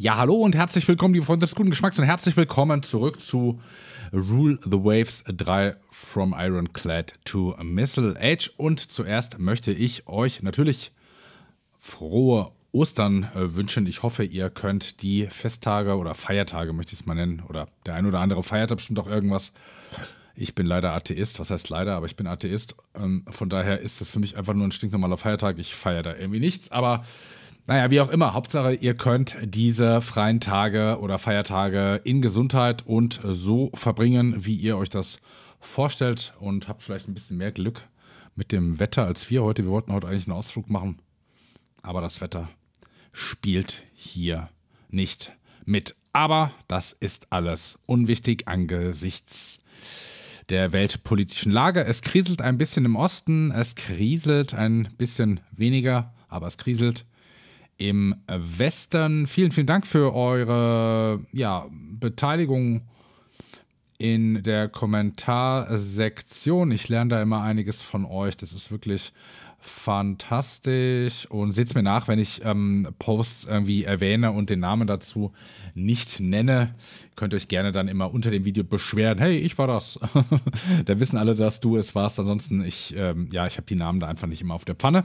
Ja, hallo und herzlich willkommen, liebe Freunde des guten Geschmacks und herzlich willkommen zurück zu Rule the Waves 3 From Ironclad to Missile Age. Und zuerst möchte ich euch natürlich frohe Ostern äh, wünschen. Ich hoffe, ihr könnt die Festtage oder Feiertage, möchte ich es mal nennen, oder der ein oder andere feiert bestimmt auch irgendwas. Ich bin leider Atheist, was heißt leider, aber ich bin Atheist. Ähm, von daher ist das für mich einfach nur ein stinknormaler Feiertag. Ich feiere da irgendwie nichts, aber naja, wie auch immer, Hauptsache, ihr könnt diese freien Tage oder Feiertage in Gesundheit und so verbringen, wie ihr euch das vorstellt und habt vielleicht ein bisschen mehr Glück mit dem Wetter als wir heute. Wir wollten heute eigentlich einen Ausflug machen, aber das Wetter spielt hier nicht mit. Aber das ist alles unwichtig angesichts der weltpolitischen Lage. Es kriselt ein bisschen im Osten, es kriselt ein bisschen weniger, aber es kriselt im Westen. Vielen, vielen Dank für eure ja, Beteiligung in der Kommentarsektion. Ich lerne da immer einiges von euch. Das ist wirklich fantastisch. Und seht es mir nach, wenn ich ähm, Posts irgendwie erwähne und den Namen dazu nicht nenne. Könnt ihr euch gerne dann immer unter dem Video beschweren. Hey, ich war das. da wissen alle, dass du es warst. Ansonsten, ich, ähm, ja, ich habe die Namen da einfach nicht immer auf der Pfanne.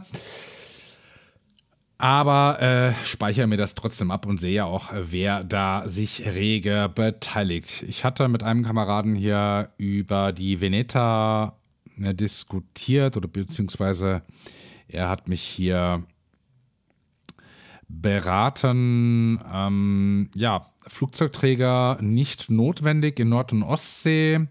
Aber äh, speichere mir das trotzdem ab und sehe ja auch, äh, wer da sich rege beteiligt. Ich hatte mit einem Kameraden hier über die Veneta ne, diskutiert oder beziehungsweise er hat mich hier beraten. Ähm, ja, Flugzeugträger nicht notwendig in Nord- und Ostsee.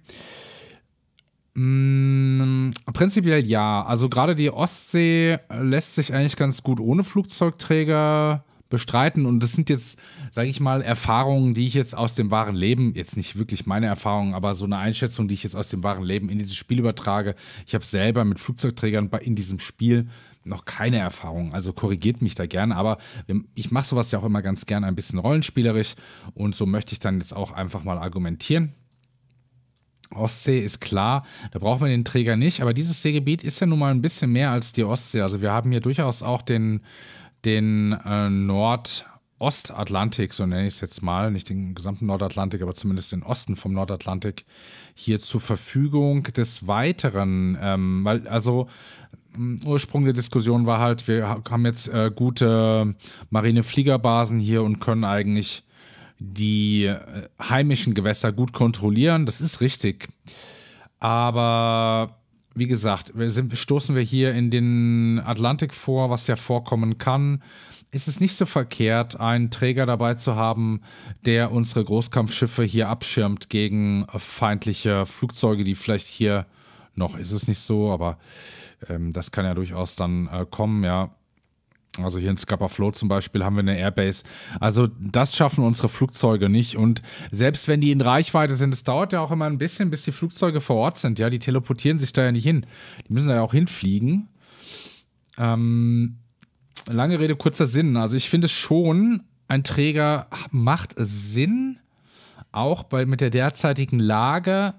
Mmh, prinzipiell ja. Also gerade die Ostsee lässt sich eigentlich ganz gut ohne Flugzeugträger bestreiten. Und das sind jetzt, sage ich mal, Erfahrungen, die ich jetzt aus dem wahren Leben, jetzt nicht wirklich meine Erfahrungen, aber so eine Einschätzung, die ich jetzt aus dem wahren Leben in dieses Spiel übertrage. Ich habe selber mit Flugzeugträgern in diesem Spiel noch keine Erfahrung, also korrigiert mich da gerne, aber ich mache sowas ja auch immer ganz gerne ein bisschen rollenspielerisch und so möchte ich dann jetzt auch einfach mal argumentieren. Ostsee ist klar, da braucht man den Träger nicht, aber dieses Seegebiet ist ja nun mal ein bisschen mehr als die Ostsee. Also wir haben hier durchaus auch den, den äh, Nord- so nenne ich es jetzt mal, nicht den gesamten Nordatlantik, aber zumindest den Osten vom Nordatlantik hier zur Verfügung. Des Weiteren, ähm, weil also mm, Ursprung der Diskussion war halt, wir haben jetzt äh, gute Marinefliegerbasen hier und können eigentlich die äh, heimischen Gewässer gut kontrollieren. Das ist richtig. Aber wie gesagt, wir sind, stoßen wir hier in den Atlantik vor, was ja vorkommen kann. Ist es nicht so verkehrt, einen Träger dabei zu haben, der unsere Großkampfschiffe hier abschirmt gegen feindliche Flugzeuge, die vielleicht hier noch ist es nicht so, aber ähm, das kann ja durchaus dann äh, kommen, ja. Also hier in Scapa Flow zum Beispiel haben wir eine Airbase. Also das schaffen unsere Flugzeuge nicht. Und selbst wenn die in Reichweite sind, es dauert ja auch immer ein bisschen, bis die Flugzeuge vor Ort sind. Ja, die teleportieren sich da ja nicht hin. Die müssen da ja auch hinfliegen. Ähm, lange Rede, kurzer Sinn. Also ich finde schon, ein Träger macht Sinn, auch bei, mit der derzeitigen Lage,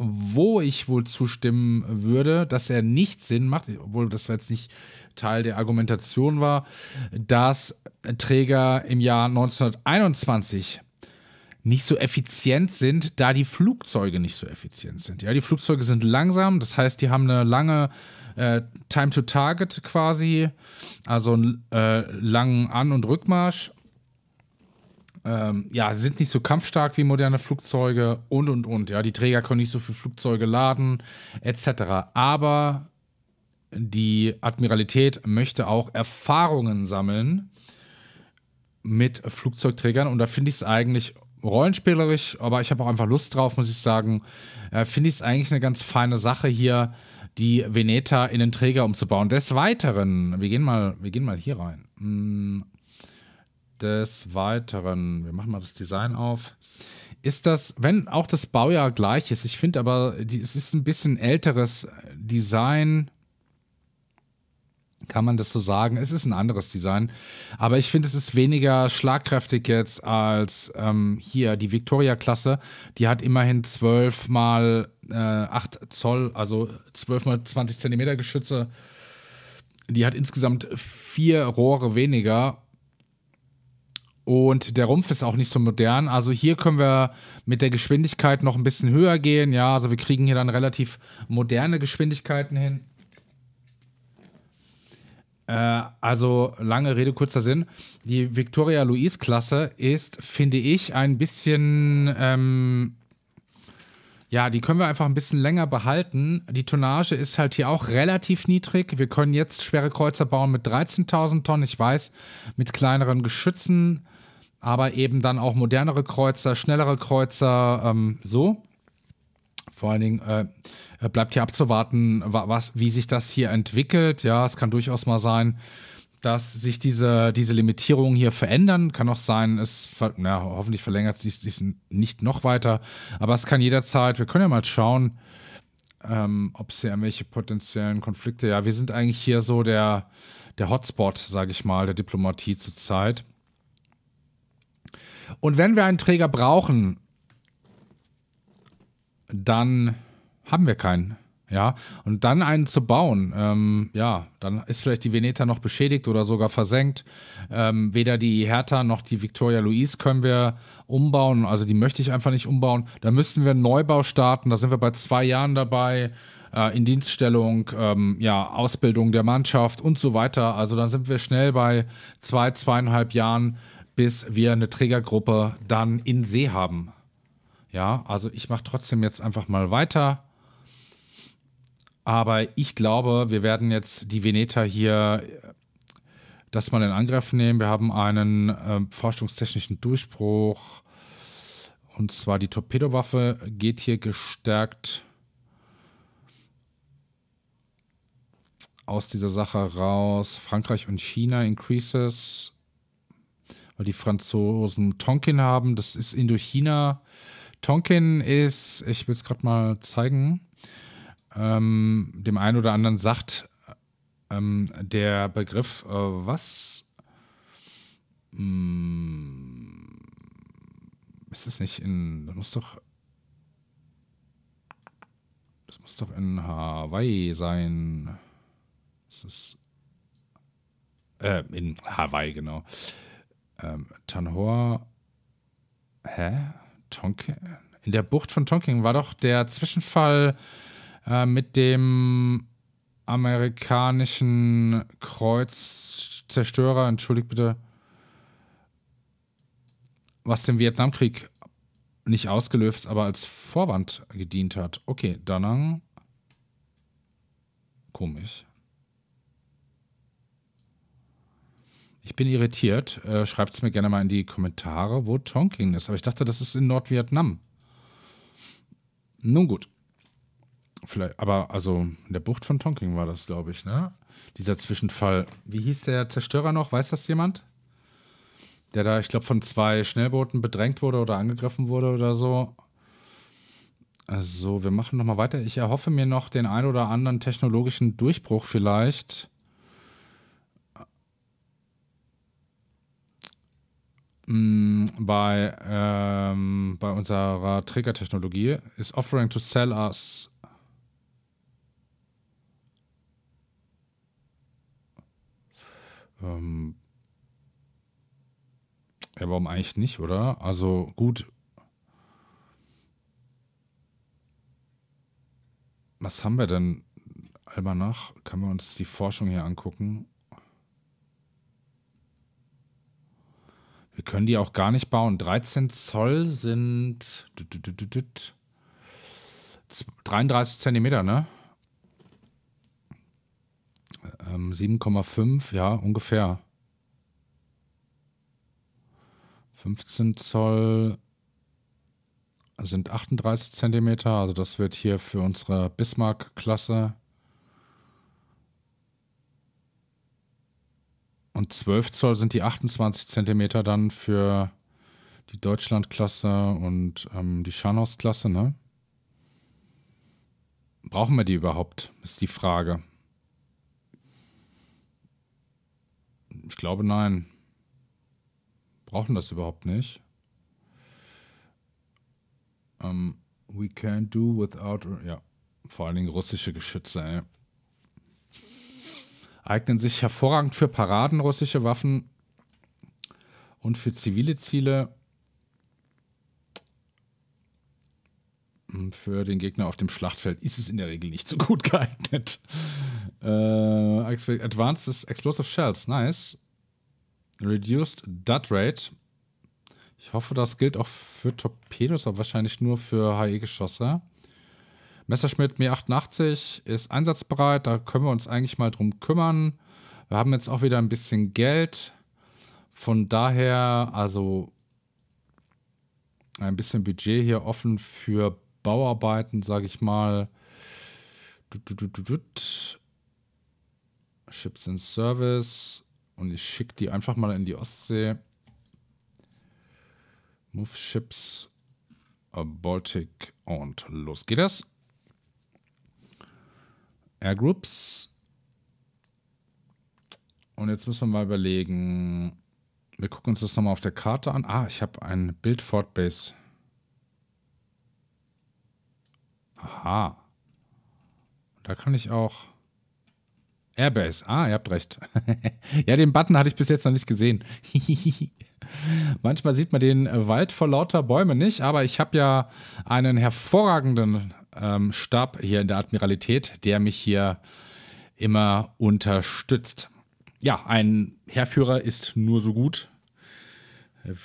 wo ich wohl zustimmen würde, dass er nicht Sinn macht, obwohl das jetzt nicht Teil der Argumentation war, dass Träger im Jahr 1921 nicht so effizient sind, da die Flugzeuge nicht so effizient sind. Ja, die Flugzeuge sind langsam, das heißt, die haben eine lange äh, Time to Target quasi, also einen äh, langen An- und Rückmarsch. Ähm, ja, sind nicht so kampfstark wie moderne Flugzeuge und und und. Ja, die Träger können nicht so viele Flugzeuge laden, etc. Aber die Admiralität möchte auch Erfahrungen sammeln mit Flugzeugträgern. Und da finde ich es eigentlich rollenspielerisch, aber ich habe auch einfach Lust drauf, muss ich sagen. Äh, finde ich es eigentlich eine ganz feine Sache hier, die Veneta in den Träger umzubauen. Des Weiteren, wir gehen mal, wir gehen mal hier rein. Hm. Des Weiteren, wir machen mal das Design auf. Ist das, wenn auch das Baujahr gleich ist, ich finde aber, die, es ist ein bisschen älteres Design kann man das so sagen. Es ist ein anderes Design. Aber ich finde, es ist weniger schlagkräftig jetzt als ähm, hier die Victoria-Klasse. Die hat immerhin 12 mal äh, 8 Zoll, also 12 mal 20 Zentimeter Geschütze. Die hat insgesamt vier Rohre weniger. Und der Rumpf ist auch nicht so modern. Also hier können wir mit der Geschwindigkeit noch ein bisschen höher gehen. Ja, also wir kriegen hier dann relativ moderne Geschwindigkeiten hin. Äh, also lange Rede, kurzer Sinn. Die Victoria Louise-Klasse ist, finde ich, ein bisschen. Ähm, ja, die können wir einfach ein bisschen länger behalten. Die Tonnage ist halt hier auch relativ niedrig. Wir können jetzt schwere Kreuzer bauen mit 13.000 Tonnen, ich weiß, mit kleineren Geschützen, aber eben dann auch modernere Kreuzer, schnellere Kreuzer, ähm, so. Vor allen Dingen äh, äh bleibt hier abzuwarten, was, wie sich das hier entwickelt. Ja, es kann durchaus mal sein, dass sich diese, diese Limitierungen hier verändern. Kann auch sein, es na, hoffentlich verlängert sich dies nicht noch weiter. Aber es kann jederzeit, wir können ja mal schauen, ähm, ob es hier irgendwelche potenziellen Konflikte. Ja, wir sind eigentlich hier so der, der Hotspot, sage ich mal, der Diplomatie zurzeit. Und wenn wir einen Träger brauchen, dann haben wir keinen. Ja, und dann einen zu bauen, ähm, ja, dann ist vielleicht die Veneta noch beschädigt oder sogar versenkt. Ähm, weder die Hertha noch die Victoria Luis können wir umbauen, also die möchte ich einfach nicht umbauen. Da müssten wir einen Neubau starten, da sind wir bei zwei Jahren dabei äh, in Dienststellung, ähm, ja, Ausbildung der Mannschaft und so weiter. Also dann sind wir schnell bei zwei, zweieinhalb Jahren, bis wir eine Trägergruppe dann in See haben. Ja, also ich mache trotzdem jetzt einfach mal weiter. Aber ich glaube, wir werden jetzt die Veneta hier äh, das mal in Angriff nehmen. Wir haben einen äh, forschungstechnischen Durchbruch. Und zwar die Torpedowaffe geht hier gestärkt aus dieser Sache raus. Frankreich und China increases, weil die Franzosen Tonkin haben. Das ist Indochina. Tonkin ist, ich will es gerade mal zeigen, ähm, dem einen oder anderen sagt ähm, der Begriff äh, was? Hm, ist das nicht in, das muss doch, das muss doch in Hawaii sein. Ist das, äh, in Hawaii, genau. Ähm, Tanhor, hä? Tonking. In der Bucht von Tonking war doch der Zwischenfall äh, mit dem amerikanischen Kreuzzerstörer, entschuldigt bitte, was den Vietnamkrieg nicht ausgelöst, aber als Vorwand gedient hat. Okay, Danang. Komisch. Ich bin irritiert. Äh, Schreibt es mir gerne mal in die Kommentare, wo Tonking ist. Aber ich dachte, das ist in Nordvietnam. Nun gut. Vielleicht, aber also in der Bucht von Tonking war das, glaube ich, ne? Dieser Zwischenfall. Wie hieß der Zerstörer noch? Weiß das jemand? Der da, ich glaube, von zwei Schnellbooten bedrängt wurde oder angegriffen wurde oder so. Also, wir machen nochmal weiter. Ich erhoffe mir noch den ein oder anderen technologischen Durchbruch vielleicht Mm, bei, ähm, bei unserer Trigger-Technologie ist offering to sell us. Ähm ja, warum eigentlich nicht, oder? Also gut. Was haben wir denn? Albernach, können wir uns die Forschung hier angucken? Wir können die auch gar nicht bauen. 13 Zoll sind 33 Zentimeter, ne? 7,5, ähm, ja, ungefähr. 15 Zoll sind 38 Zentimeter, also das wird hier für unsere Bismarck-Klasse Und 12 Zoll sind die 28 Zentimeter dann für die Deutschlandklasse und ähm, die Scharnhorstklasse, ne? Brauchen wir die überhaupt, ist die Frage. Ich glaube, nein. Brauchen das überhaupt nicht. Um, ähm, we can't do without. Uh, ja, vor allen Dingen russische Geschütze, ey eignen sich hervorragend für Paraden russische Waffen und für zivile Ziele. Für den Gegner auf dem Schlachtfeld ist es in der Regel nicht so gut geeignet. Äh, Advanced Explosive Shells, nice. Reduced Dud Rate. Ich hoffe, das gilt auch für Torpedos, aber wahrscheinlich nur für HE-Geschosse. Messerschmitt Me 88 ist einsatzbereit, da können wir uns eigentlich mal drum kümmern. Wir haben jetzt auch wieder ein bisschen Geld. Von daher, also ein bisschen Budget hier offen für Bauarbeiten, sage ich mal. Ships in Service. Und ich schicke die einfach mal in die Ostsee. Move Ships, Baltic und los geht es. Airgroups. Und jetzt müssen wir mal überlegen. Wir gucken uns das nochmal auf der Karte an. Ah, ich habe ein Bild Fort Base. Aha. Da kann ich auch... Airbase. Ah, ihr habt recht. ja, den Button hatte ich bis jetzt noch nicht gesehen. Manchmal sieht man den Wald vor lauter Bäumen nicht, aber ich habe ja einen hervorragenden ähm, Stab hier in der Admiralität, der mich hier immer unterstützt. Ja, ein Heerführer ist nur so gut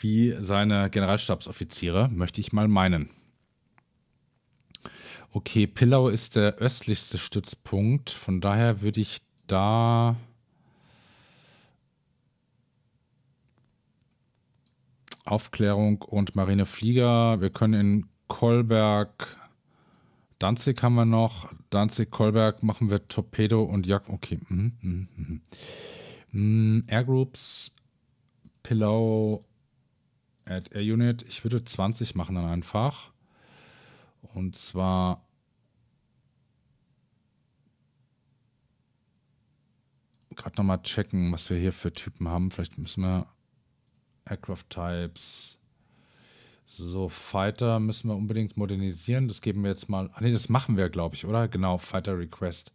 wie seine Generalstabsoffiziere, möchte ich mal meinen. Okay, Pillau ist der östlichste Stützpunkt, von daher würde ich da Aufklärung und Marineflieger. Wir können in Kolberg Danzig haben wir noch. Danzig, Kolberg machen wir Torpedo und Jack. Okay. Mhm, Mhm, hm, hm, hm. Airgroups, Pillow, Add Air Unit. Ich würde 20 machen dann einfach. Und zwar. Gerade nochmal checken, was wir hier für Typen haben. Vielleicht müssen wir Aircraft Types. So, Fighter müssen wir unbedingt modernisieren. Das geben wir jetzt mal. Ah, nee, das machen wir, glaube ich, oder? Genau, Fighter Request.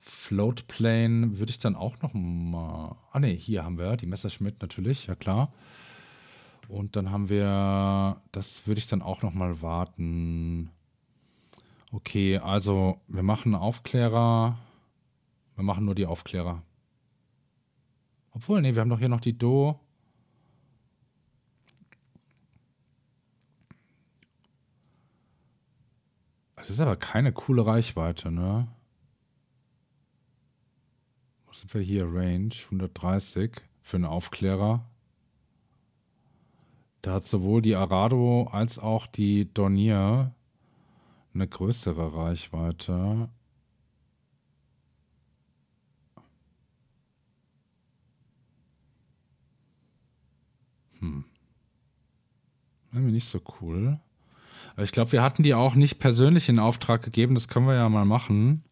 Floatplane würde ich dann auch noch mal. Ah, nee, hier haben wir die Messerschmidt natürlich, ja klar. Und dann haben wir. Das würde ich dann auch noch mal warten. Okay, also wir machen Aufklärer. Wir machen nur die Aufklärer. Obwohl, nee, wir haben doch hier noch die Do. Das ist aber keine coole Reichweite, ne? Was sind wir hier? Range 130 für einen Aufklärer. Da hat sowohl die Arado als auch die Dornier eine größere Reichweite. Hm. Irgendwie nicht so cool. Ich glaube, wir hatten die auch nicht persönlich in Auftrag gegeben. Das können wir ja mal machen.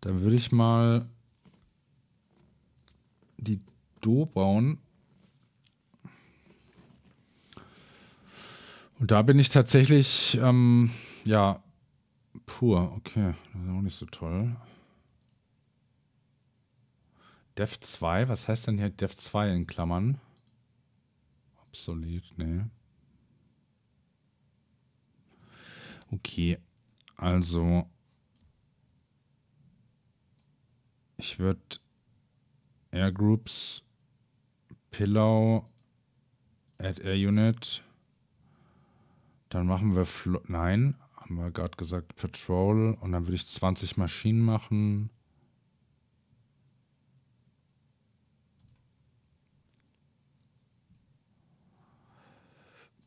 Da würde ich mal die Do bauen. Und da bin ich tatsächlich, ähm, ja, pur. Okay, das ist auch nicht so toll. Dev 2, was heißt denn hier Dev 2 in Klammern? obsolet, ne. Okay, also ich würde Airgroups Pillow add Air Unit. Dann machen wir Flo Nein, haben wir gerade gesagt Patrol und dann würde ich 20 Maschinen machen.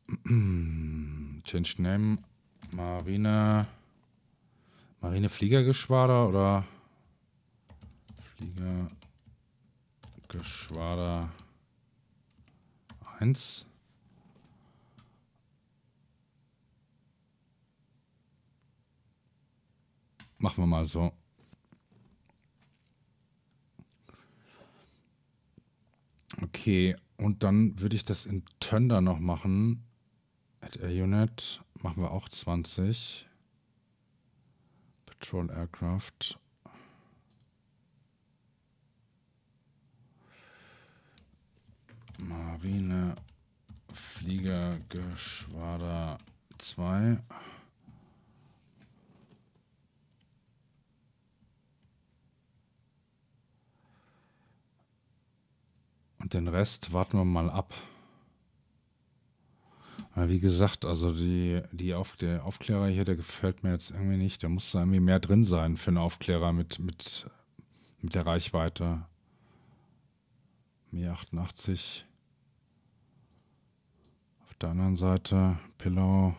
Change Name, Marine, Marine Fliegergeschwader oder Fliegergeschwader 1. Machen wir mal so. Okay, und dann würde ich das in Tönder noch machen. Add a Unit machen wir auch 20. Patrol Aircraft. Marine Fliegergeschwader 2. Und den Rest warten wir mal ab. Aber wie gesagt, also die, die Auf, der Aufklärer hier, der gefällt mir jetzt irgendwie nicht. Da muss da irgendwie mehr drin sein für einen Aufklärer mit, mit, mit der Reichweite. Mi 88. Auf der anderen Seite Pillow.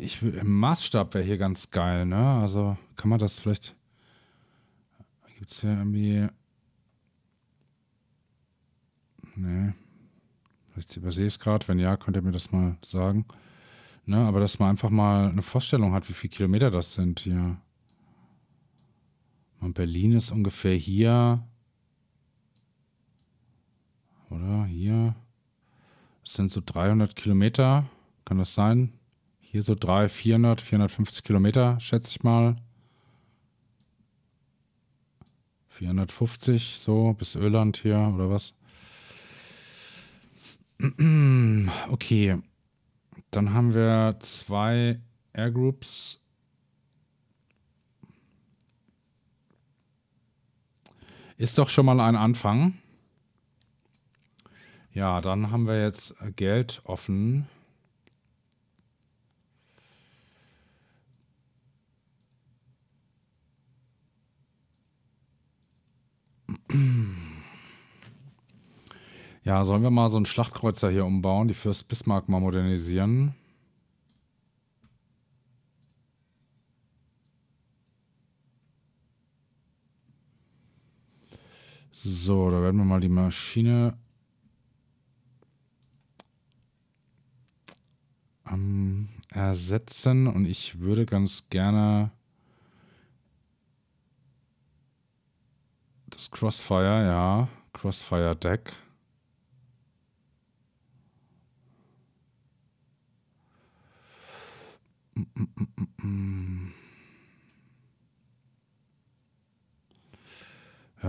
Ich im Maßstab wäre hier ganz geil, ne? Also kann man das vielleicht. Gibt es hier irgendwie. Nee. Ich übersehe es gerade. Wenn ja, könnt ihr mir das mal sagen. Ne, aber dass man einfach mal eine Vorstellung hat, wie viele Kilometer das sind hier. Und Berlin ist ungefähr hier. Oder hier. Das sind so 300 Kilometer. Kann das sein? Hier so 300, 400, 450 Kilometer, schätze ich mal. 450 so bis Öland hier oder was? Okay. Dann haben wir zwei Airgroups. Ist doch schon mal ein Anfang. Ja, dann haben wir jetzt Geld offen. Ja, sollen wir mal so einen Schlachtkreuzer hier umbauen, die Fürst Bismarck mal modernisieren? So, da werden wir mal die Maschine... Ähm, ersetzen und ich würde ganz gerne... Das Crossfire, ja. Crossfire Deck. Wir haben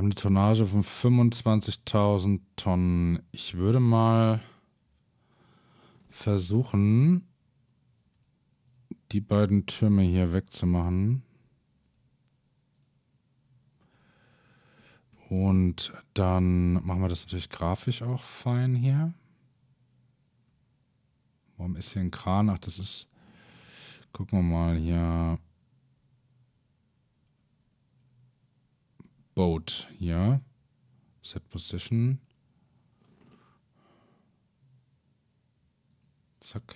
eine Tonnage von 25.000 Tonnen. Ich würde mal versuchen, die beiden Türme hier wegzumachen. Und dann machen wir das natürlich grafisch auch fein hier. Warum ist hier ein Kran? Ach, das ist Gucken wir mal hier. Boat, ja. Set Position. Zack.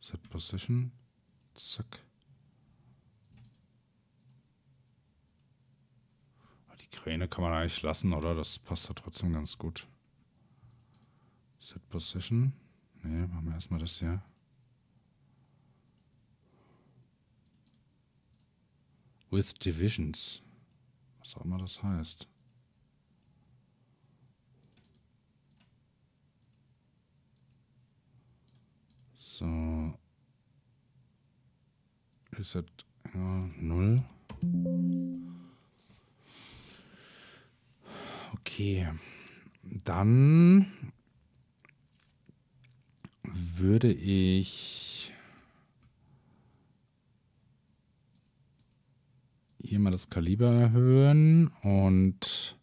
Set Position. Zack. Ah, die Kräne kann man eigentlich lassen, oder? Das passt da trotzdem ganz gut. Set Position. Ne, machen wir erstmal das hier. with Divisions. Was auch immer das heißt. So. Reset ja, 0. Okay. Dann würde ich hier mal das Kaliber erhöhen und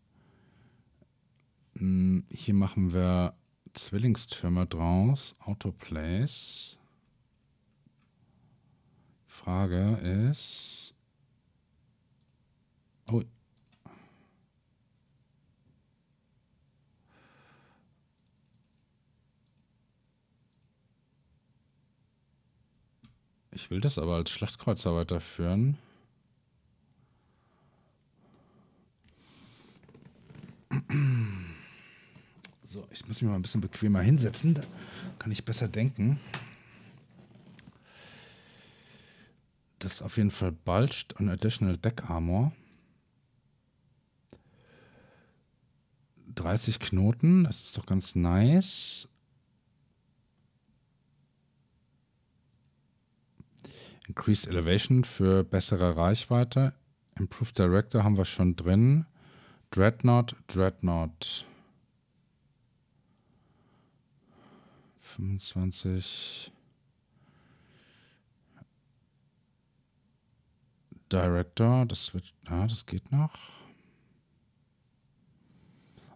hm, hier machen wir Zwillingstürme draus, Autoplace. Frage ist... Oh. Ich will das aber als Schlachtkreuzer weiterführen. So, ich muss mich mal ein bisschen bequemer hinsetzen, da kann ich besser denken. Das ist auf jeden Fall Bulged und Additional Deck Armor. 30 Knoten, das ist doch ganz nice. Increased Elevation für bessere Reichweite. Improved Director haben wir schon drin. Dreadnought, Dreadnought 25 Director, das wird, ah, das geht noch.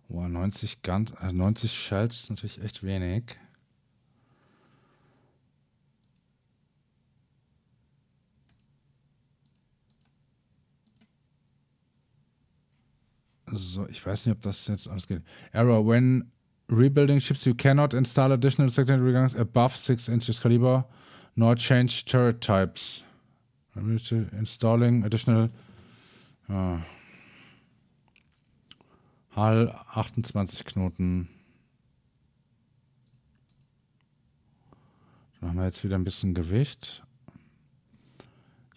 Oh, 90 ganz, 90 Shells ist natürlich echt wenig. So, ich weiß nicht, ob das jetzt alles geht. Error, when rebuilding ships, you cannot install additional secondary guns above 6 inches caliber, nor change turret types. Installing additional uh, Hall 28 Knoten. Machen wir jetzt wieder ein bisschen Gewicht.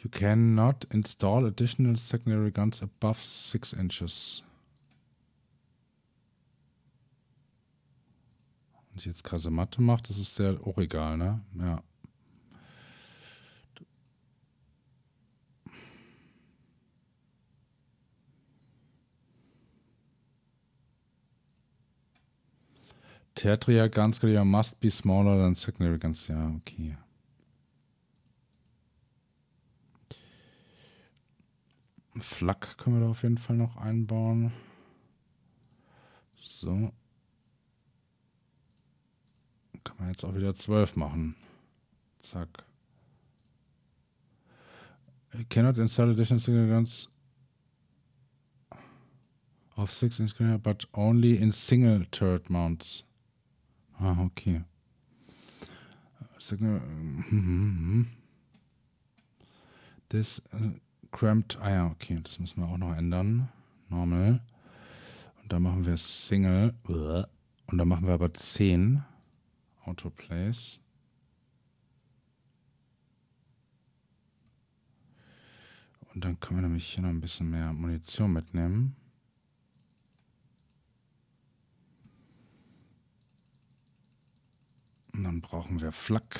You cannot install additional secondary guns above 6 inches. nicht jetzt krasse Mathe macht, das ist der auch egal, ne? Ja. ganz klar must be smaller than secondary ja, okay. Flak können wir da auf jeden Fall noch einbauen. So. Kann man jetzt auch wieder 12 machen. Zack. I äh, cannot install additional significance of 6 inch screen, but only in single turret mounts. Ah, okay. Äh, signal. Ähm, This uh, cramped. Ah ja, okay, das müssen wir auch noch ändern. Normal. Und da machen wir Single. Und da machen wir aber 10. Autoplace. Und dann können wir nämlich hier noch ein bisschen mehr Munition mitnehmen. Und dann brauchen wir Flak.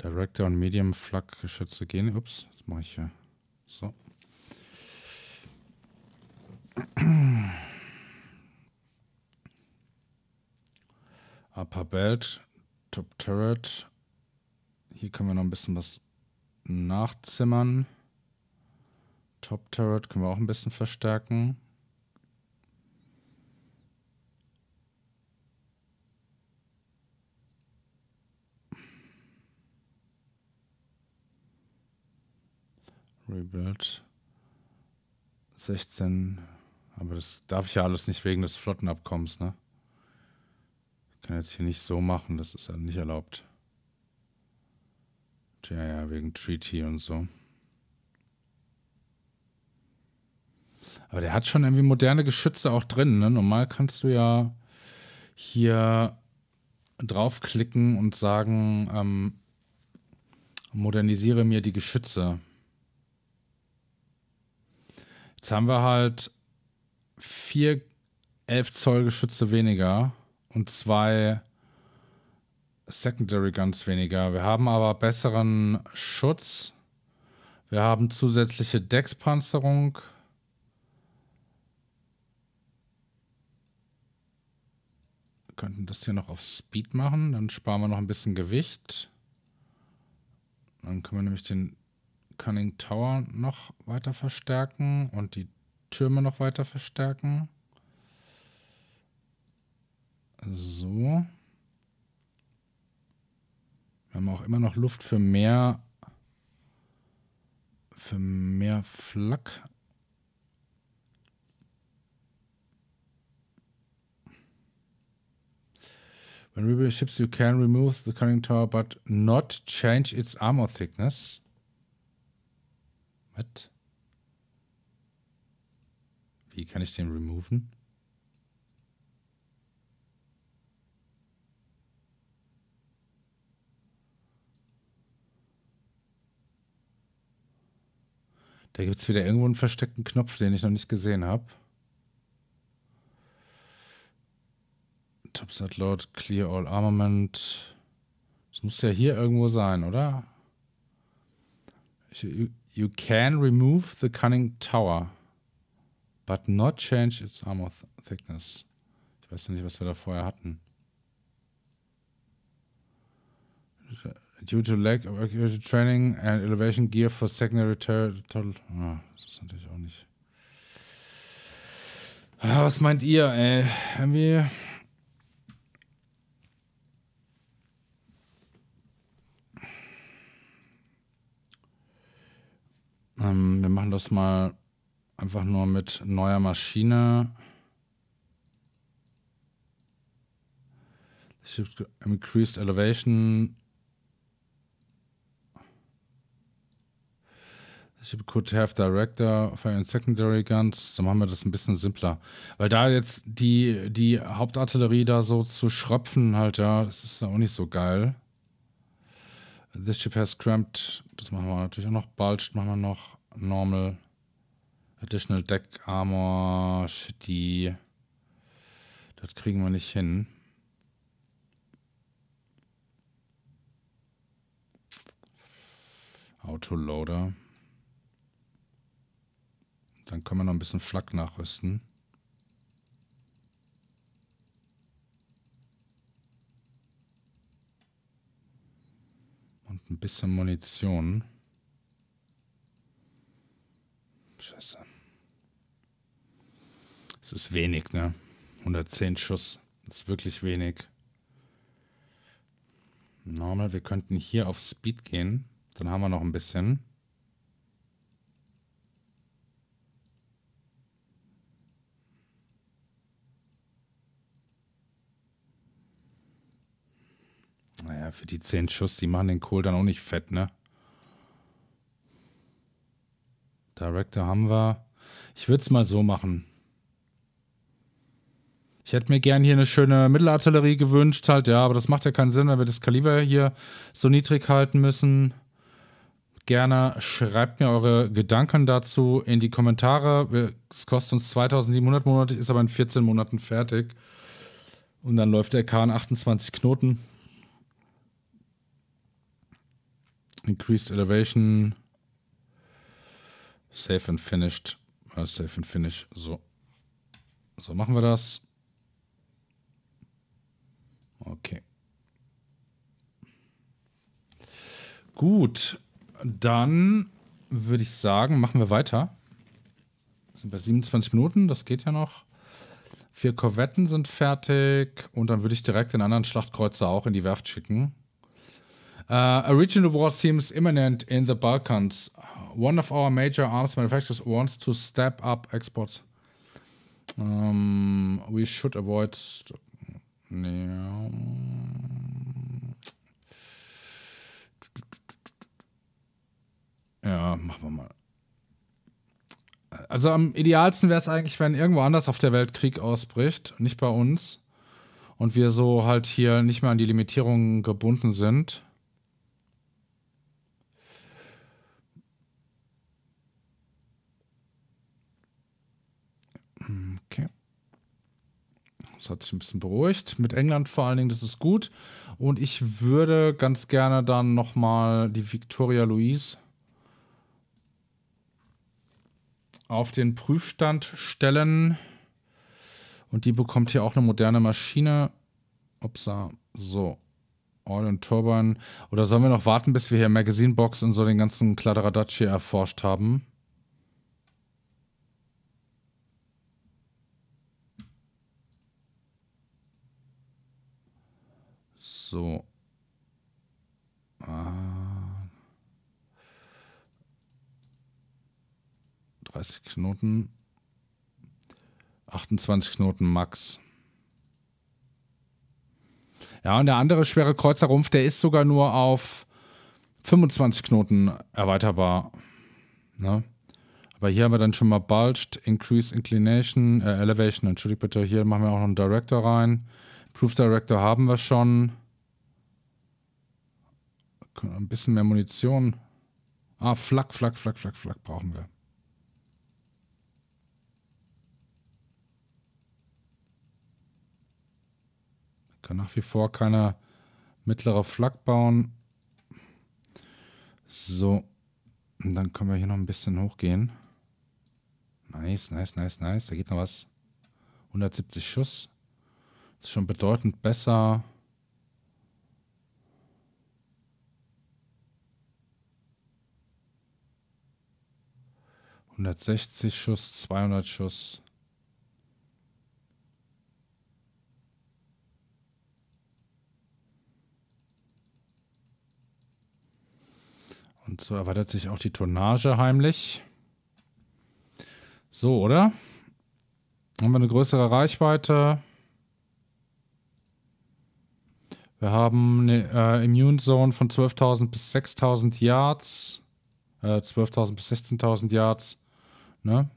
Director und Medium Flak Geschütze gehen. Ups, jetzt mache ich hier so. Upper Belt, Top Turret. Hier können wir noch ein bisschen was nachzimmern. Top Turret können wir auch ein bisschen verstärken. Rebuild. 16 aber das darf ich ja alles nicht wegen des Flottenabkommens, ne? Ich kann jetzt hier nicht so machen, das ist ja nicht erlaubt. Tja, ja, wegen Treaty und so. Aber der hat schon irgendwie moderne Geschütze auch drin, ne? Normal kannst du ja hier draufklicken und sagen, ähm, modernisiere mir die Geschütze. Jetzt haben wir halt vier 11 Zoll Geschütze weniger und zwei Secondary Guns weniger. Wir haben aber besseren Schutz. Wir haben zusätzliche Deckspanzerung. Wir könnten das hier noch auf Speed machen. Dann sparen wir noch ein bisschen Gewicht. Dann können wir nämlich den Cunning Tower noch weiter verstärken und die Türme noch weiter verstärken. So. Wir haben auch immer noch Luft für mehr für mehr Flak. When rebuilding ships, you can remove the cunning tower, but not change its armor thickness. What? Wie kann ich den removen? Da gibt es wieder irgendwo einen versteckten Knopf, den ich noch nicht gesehen habe. Topside Load, Clear All Armament. Das muss ja hier irgendwo sein, oder? You, you can remove the Cunning Tower. But not change its armor thickness. Ich weiß ja nicht, was wir da vorher hatten. Due to lack of accurate training and elevation gear for secondary total. Ah, das ist natürlich auch nicht. Ah, was meint ihr, ey? Irgendwie. Ähm, wir machen das mal Einfach nur mit neuer Maschine. Ship's increased elevation. The ship could have director, fire and secondary guns. Dann machen wir das ein bisschen simpler. Weil da jetzt die, die Hauptartillerie da so zu schröpfen halt, ja, das ist ja auch nicht so geil. This ship has cramped. Das machen wir natürlich auch noch. Bulged machen wir noch. Normal. Additional Deck Armor, Shitty. Das kriegen wir nicht hin. Autoloader. Dann können wir noch ein bisschen Flak nachrüsten. Und ein bisschen Munition. Scheiße. Es ist wenig, ne? 110 Schuss. Das ist wirklich wenig. Normal, wir könnten hier auf Speed gehen. Dann haben wir noch ein bisschen. Naja, für die 10 Schuss, die machen den Kohl dann auch nicht fett, ne? Director haben wir. Ich würde es mal so machen. Ich hätte mir gern hier eine schöne Mittelartillerie gewünscht, halt, ja, aber das macht ja keinen Sinn, weil wir das Kaliber hier so niedrig halten müssen. Gerne schreibt mir eure Gedanken dazu in die Kommentare. Es kostet uns 2700 Monate, ist aber in 14 Monaten fertig. Und dann läuft der Kahn 28 Knoten. Increased Elevation. Safe and finished. Uh, safe and finished. So. So machen wir das. Okay. Gut, dann würde ich sagen, machen wir weiter. Wir sind bei 27 Minuten, das geht ja noch. Vier Korvetten sind fertig und dann würde ich direkt den anderen Schlachtkreuzer auch in die Werft schicken. Uh, original war seems imminent in the Balkans. One of our major arms manufacturers wants to step up exports. Um, we should avoid ja. Ja, machen wir mal. Also am idealsten wäre es eigentlich, wenn irgendwo anders auf der Welt Krieg ausbricht, nicht bei uns. Und wir so halt hier nicht mehr an die Limitierungen gebunden sind. hat sich ein bisschen beruhigt. Mit England vor allen Dingen, das ist gut. Und ich würde ganz gerne dann nochmal die Victoria Louise auf den Prüfstand stellen. Und die bekommt hier auch eine moderne Maschine. Upsa, so. Oil und Turbine. Oder sollen wir noch warten, bis wir hier Magazinebox und so den ganzen Kladderadatschi erforscht haben? so. Ah, 30 Knoten. 28 Knoten Max. Ja, und der andere schwere Kreuzerrumpf, der ist sogar nur auf 25 Knoten erweiterbar. Ne? Aber hier haben wir dann schon mal Bulged, Increase Inclination, äh, Elevation, Entschuldigung bitte, hier machen wir auch noch einen Director rein. Proof Director haben wir schon. Ein bisschen mehr Munition. Ah, Flak, Flak, Flak, Flak, Flak brauchen wir. Ich kann nach wie vor keiner mittlere Flak bauen. So, und dann können wir hier noch ein bisschen hochgehen. Nice, nice, nice, nice. Da geht noch was. 170 Schuss. Das ist schon bedeutend besser. 160 Schuss, 200 Schuss. Und so erweitert sich auch die Tonnage heimlich. So, oder? Haben wir eine größere Reichweite. Wir haben eine äh, Immune Zone von 12.000 bis 6.000 Yards. Äh, 12.000 bis 16.000 Yards. Ne?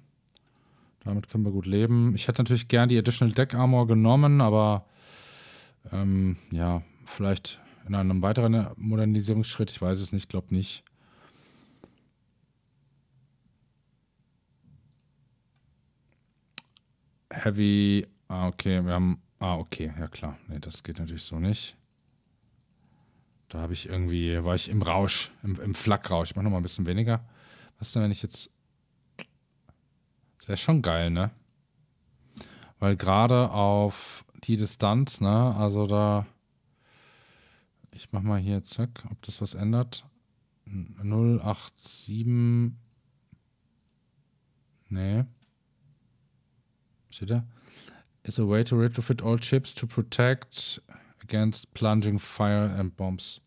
Damit können wir gut leben. Ich hätte natürlich gern die Additional Deck Armor genommen, aber ähm, ja, vielleicht in einem weiteren Modernisierungsschritt. Ich weiß es nicht, glaube nicht. Heavy. Ah, okay, wir haben. Ah, okay, ja klar. Nee, das geht natürlich so nicht. Da habe ich irgendwie, war ich im Rausch, im, im Flackrausch. Ich mache nochmal ein bisschen weniger. Was denn, wenn ich jetzt das wäre schon geil, ne? Weil gerade auf die Distanz, ne? Also da. Ich mach mal hier, zack, ob das was ändert. 087. Nee. Steht da? Is a way to retrofit all chips to protect against plunging fire and bombs.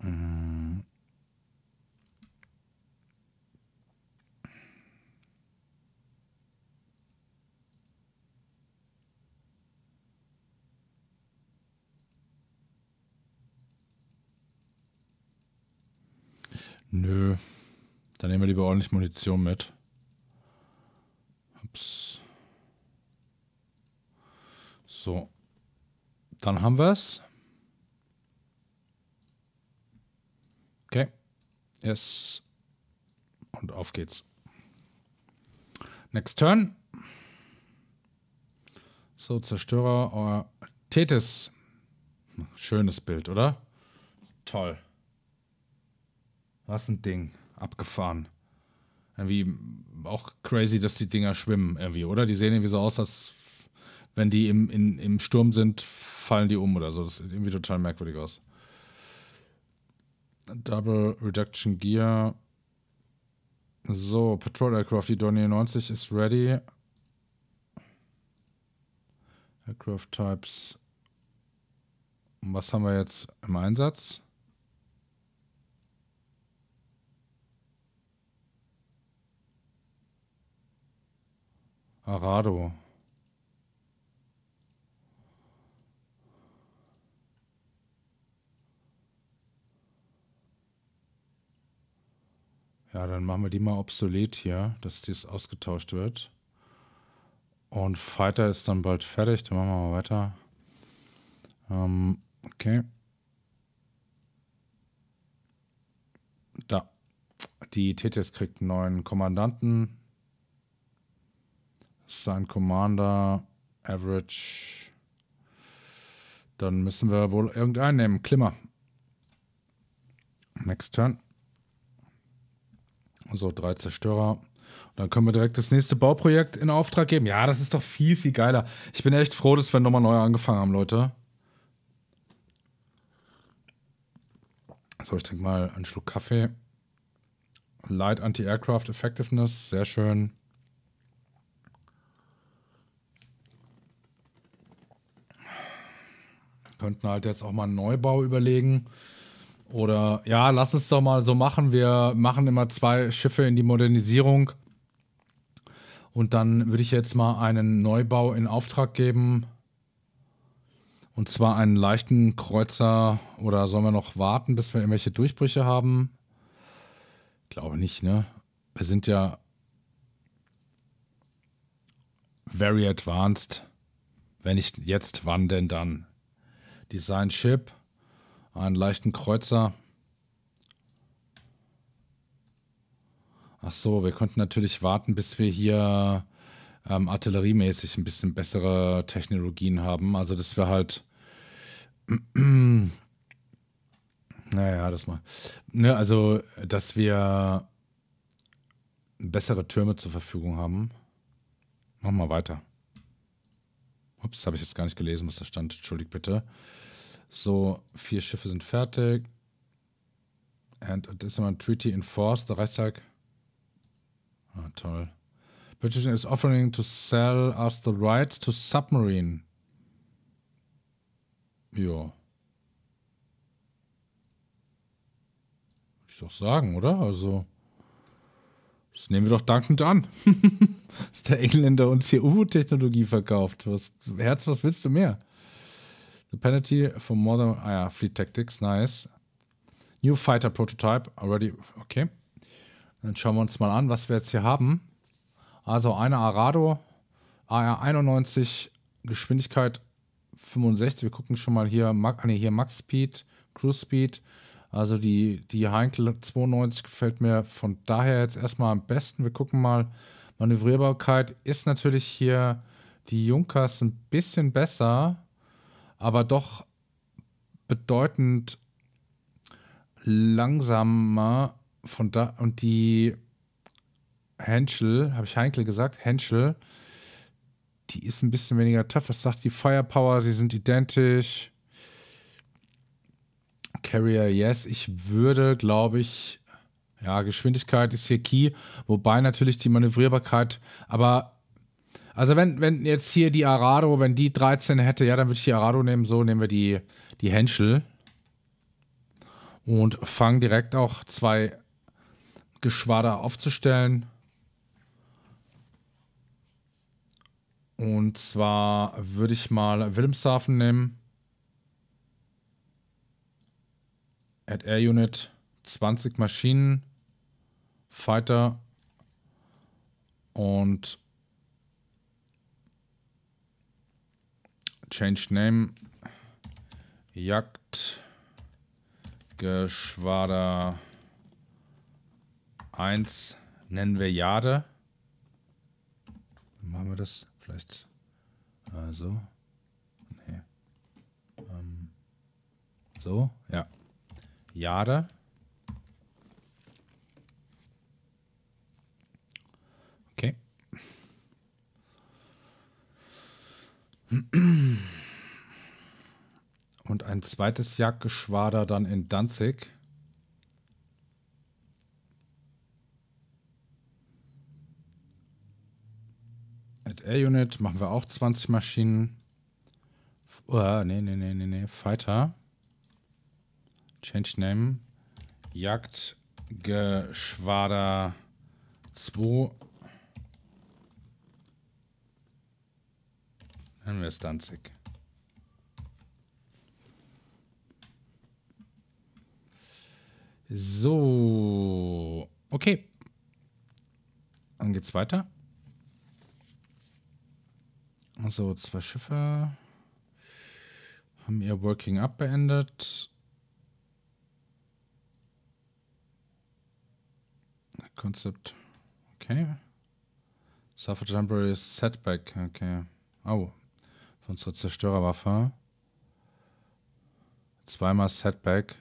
Mhm. Nö. Dann nehmen wir lieber ordentlich Munition mit. Ups. So. Dann haben wir es. Okay. Yes. Und auf geht's. Next turn. So, Zerstörer, euer Tethys. Schönes Bild, oder? Toll. Was ein Ding. Abgefahren. Irgendwie auch crazy, dass die Dinger schwimmen irgendwie, oder? Die sehen irgendwie so aus, als wenn die im, in, im Sturm sind, fallen die um oder so. Das sieht irgendwie total merkwürdig aus. Double Reduction Gear. So, Patrol Aircraft, die Dornier 90 ist ready. Aircraft Types. Und was haben wir jetzt im Einsatz? Arado. Ja, dann machen wir die mal obsolet hier, dass dies ausgetauscht wird. Und Fighter ist dann bald fertig, dann machen wir mal weiter. Ähm, okay. Da. Die TTS kriegt einen neuen Kommandanten. Sein Commander, Average. Dann müssen wir wohl irgendeinen nehmen. Klimmer. Next Turn. So, drei Zerstörer. Dann können wir direkt das nächste Bauprojekt in Auftrag geben. Ja, das ist doch viel, viel geiler. Ich bin echt froh, dass wir nochmal neu angefangen haben, Leute. So, ich trinke mal einen Schluck Kaffee. Light Anti-Aircraft Effectiveness, sehr schön. könnten halt jetzt auch mal einen Neubau überlegen. Oder ja, lass es doch mal so machen. Wir machen immer zwei Schiffe in die Modernisierung. Und dann würde ich jetzt mal einen Neubau in Auftrag geben. Und zwar einen leichten Kreuzer. Oder sollen wir noch warten, bis wir irgendwelche Durchbrüche haben? Glaube nicht, ne? Wir sind ja very advanced. Wenn nicht jetzt, wann denn dann? Design Ship, einen leichten Kreuzer. Ach so, wir konnten natürlich warten, bis wir hier ähm, artilleriemäßig ein bisschen bessere Technologien haben. Also, dass wir halt. naja, das mal. Ne, also, dass wir bessere Türme zur Verfügung haben. Machen wir weiter. Ups, habe ich jetzt gar nicht gelesen, was da stand. Entschuldigt bitte so, vier Schiffe sind fertig. And das ist immer ein Treaty in Force, der Reichstag. Ah, toll. British is offering to sell us the rights to submarine. Jo. Würde ich doch sagen, oder? Also, das nehmen wir doch dankend an. Dass der Engländer uns hier U-Technologie verkauft. Was, Herz, was willst du mehr? The penalty for modern. Ah Fleet Tactics, nice. New Fighter Prototype, already. Okay. Dann schauen wir uns mal an, was wir jetzt hier haben. Also eine Arado, AR ah 91, Geschwindigkeit 65. Wir gucken schon mal hier, ah nee, hier Max Speed, Cruise Speed. Also die, die Heinkel 92 gefällt mir von daher jetzt erstmal am besten. Wir gucken mal. Manövrierbarkeit ist natürlich hier die Junkers ein bisschen besser aber doch bedeutend langsamer von da und die Henschel, habe ich Heinkel gesagt, Henschel, die ist ein bisschen weniger tough. Was sagt die Firepower? Sie sind identisch. Carrier, yes. Ich würde, glaube ich, ja, Geschwindigkeit ist hier key, wobei natürlich die Manövrierbarkeit, aber also wenn, wenn jetzt hier die Arado, wenn die 13 hätte, ja, dann würde ich die Arado nehmen. So nehmen wir die, die Henschel. Und fangen direkt auch zwei Geschwader aufzustellen. Und zwar würde ich mal Wilhelmshaven nehmen. Add Air Unit, 20 Maschinen, Fighter und Change Name. Jagd. Geschwader 1 nennen wir Jade. Machen wir das? Vielleicht äh, so? Nee. Ähm, so? Ja. Jade. Und ein zweites Jagdgeschwader dann in Danzig. At Air Unit machen wir auch 20 Maschinen. Oh, nee, nee, nee, nee, nee. Fighter. Change Name. Jagdgeschwader 2 Nennen wir es Danzig. So, okay. Dann geht's weiter. Also zwei Schiffe haben ihr Working Up beendet. Konzept. Okay. Suffer temporary setback. Okay. Oh, Unsere Zerstörerwaffe. Zweimal Setback.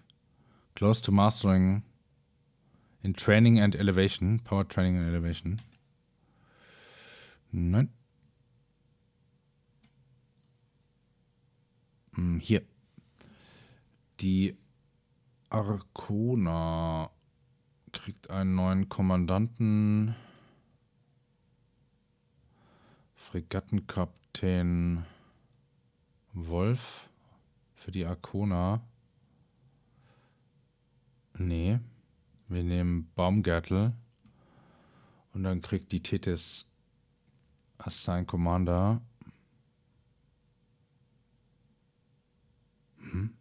Close to Mastering. In Training and Elevation. Power Training and Elevation. Nein. Hm, hier. Die Arcona kriegt einen neuen Kommandanten. Fregattenkapitän. Wolf für die Arcona. Nee. Wir nehmen Baumgärtel. Und dann kriegt die Tethys Assign Commander. Hm?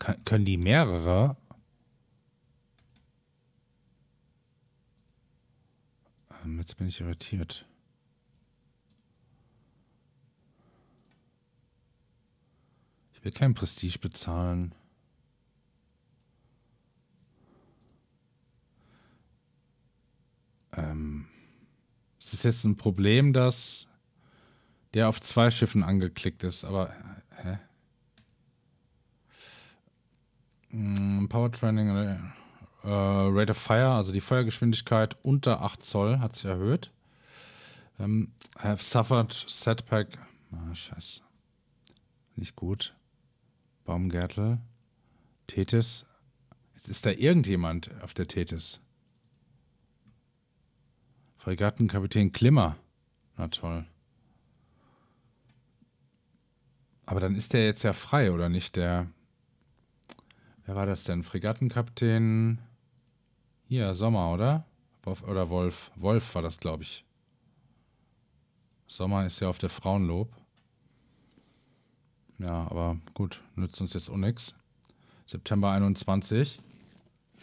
Kann, können die mehrere? Ähm, jetzt bin ich irritiert. will kein Prestige bezahlen. Ähm, es ist jetzt ein Problem, dass der auf zwei Schiffen angeklickt ist, aber hä? Hm, Power Training, äh, äh Rate of Fire, also die Feuergeschwindigkeit unter 8 Zoll hat sich erhöht. Ähm, have suffered setback. Ah, scheiße. Nicht gut. Baumgärtel. Tethys. Jetzt ist da irgendjemand auf der Tethys. Fregattenkapitän Klimmer. Na toll. Aber dann ist der jetzt ja frei, oder nicht? Der. Wer war das denn? Fregattenkapitän. Hier, Sommer, oder? Oder Wolf. Wolf war das, glaube ich. Sommer ist ja auf der Frauenlob. Ja, aber gut, nützt uns jetzt auch nichts. September 21.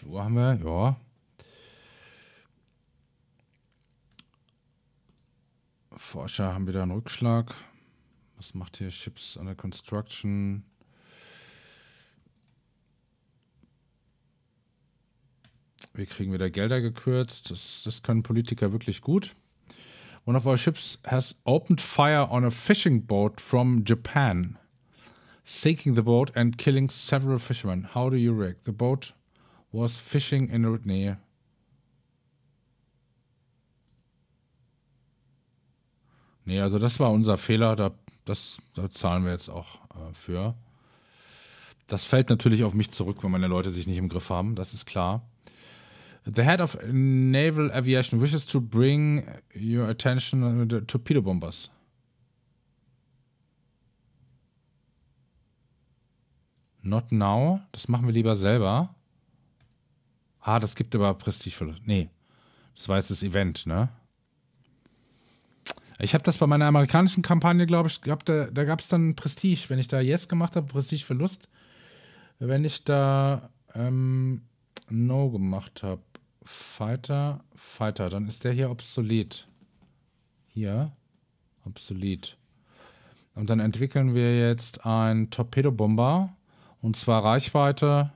Wie Uhr haben wir? Ja. Forscher haben wieder einen Rückschlag. Was macht hier Ships under Construction? Wir kriegen wieder Gelder gekürzt. Das, das können Politiker wirklich gut. One of our ships has opened fire on a fishing boat from Japan. Sinking the boat and killing several fishermen. How do you react? The boat was fishing in near. Nee, also das war unser Fehler. Da, das, da zahlen wir jetzt auch äh, für. Das fällt natürlich auf mich zurück, wenn meine Leute sich nicht im Griff haben. Das ist klar. The head of naval aviation wishes to bring your attention to torpedo bombers. Not now. Das machen wir lieber selber. Ah, das gibt aber Prestigeverlust. Nee. Das war jetzt das Event, ne? Ich habe das bei meiner amerikanischen Kampagne, glaube ich, glaub, da, da gab es dann Prestige. Wenn ich da Yes gemacht habe, Prestigeverlust. Wenn ich da ähm, No gemacht habe, Fighter, Fighter, dann ist der hier obsolet. Hier, obsolet. Und dann entwickeln wir jetzt einen Torpedobomber. Und zwar Reichweite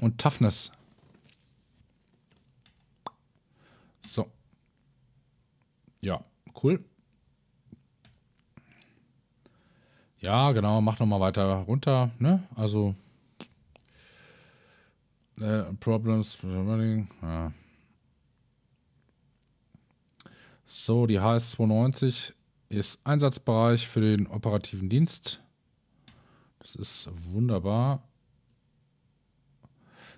und Toughness. So. Ja, cool. Ja, genau, mach nochmal weiter runter. Ne? Also, äh, Problems. Ja. Äh, so, die hs 92 ist Einsatzbereich für den operativen Dienst. Das ist wunderbar.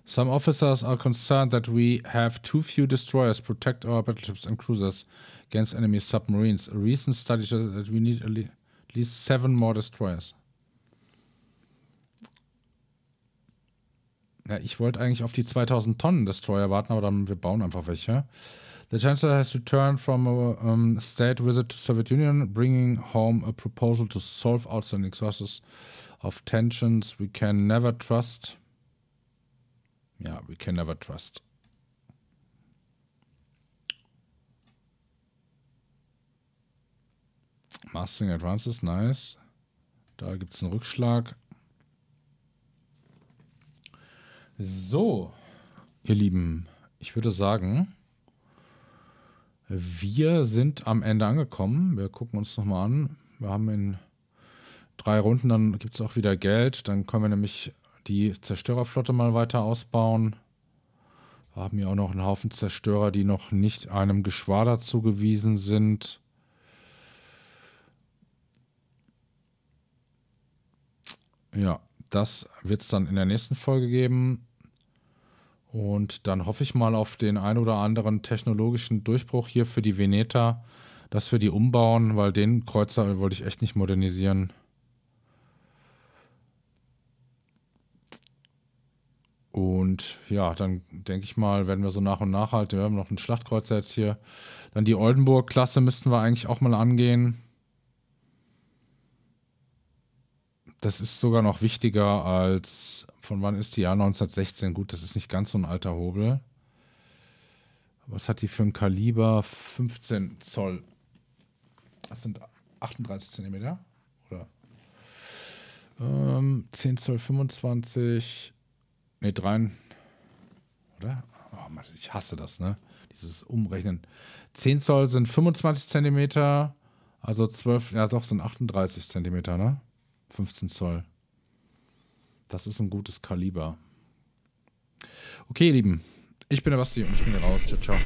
Some officers are concerned that we have too few destroyers protect our battleships and cruisers against enemy submarines. A recent study shows that we need at least seven more destroyers. Ja, ich wollte eigentlich auf die 2000 Tonnen Destroyer warten, aber dann wir bauen einfach welche. The Chancellor has returned from a um, state visit to Soviet Union, bringing home a proposal to solve outstanding sources. Uh, of tensions we can never trust. Ja, we can never trust. Mastering Advances, nice. Da gibt es einen Rückschlag. So, ihr Lieben, ich würde sagen, wir sind am Ende angekommen. Wir gucken uns nochmal an. Wir haben in drei Runden, dann gibt es auch wieder Geld. Dann können wir nämlich die Zerstörerflotte mal weiter ausbauen. Wir haben hier auch noch einen Haufen Zerstörer, die noch nicht einem Geschwader zugewiesen sind. Ja, das wird es dann in der nächsten Folge geben. Und dann hoffe ich mal auf den ein oder anderen technologischen Durchbruch hier für die Veneta, dass wir die umbauen, weil den Kreuzer wollte ich echt nicht modernisieren. Und ja, dann denke ich mal, werden wir so nach und nach halten. wir haben noch einen Schlachtkreuzer jetzt hier. Dann die Oldenburg-Klasse müssten wir eigentlich auch mal angehen. Das ist sogar noch wichtiger als, von wann ist die? Ja, 1916. Gut, das ist nicht ganz so ein alter Hobel. Was hat die für ein Kaliber? 15 Zoll. Das sind 38 Zentimeter, oder? Ähm, 10 Zoll 25. Ne, drei. Oder? Oh Mann, ich hasse das, ne? Dieses Umrechnen. 10 Zoll sind 25 Zentimeter, also 12, ja doch, sind 38 Zentimeter, ne? 15 Zoll. Das ist ein gutes Kaliber. Okay, ihr Lieben. Ich bin der Basti und ich bin hier raus. Ciao, ciao.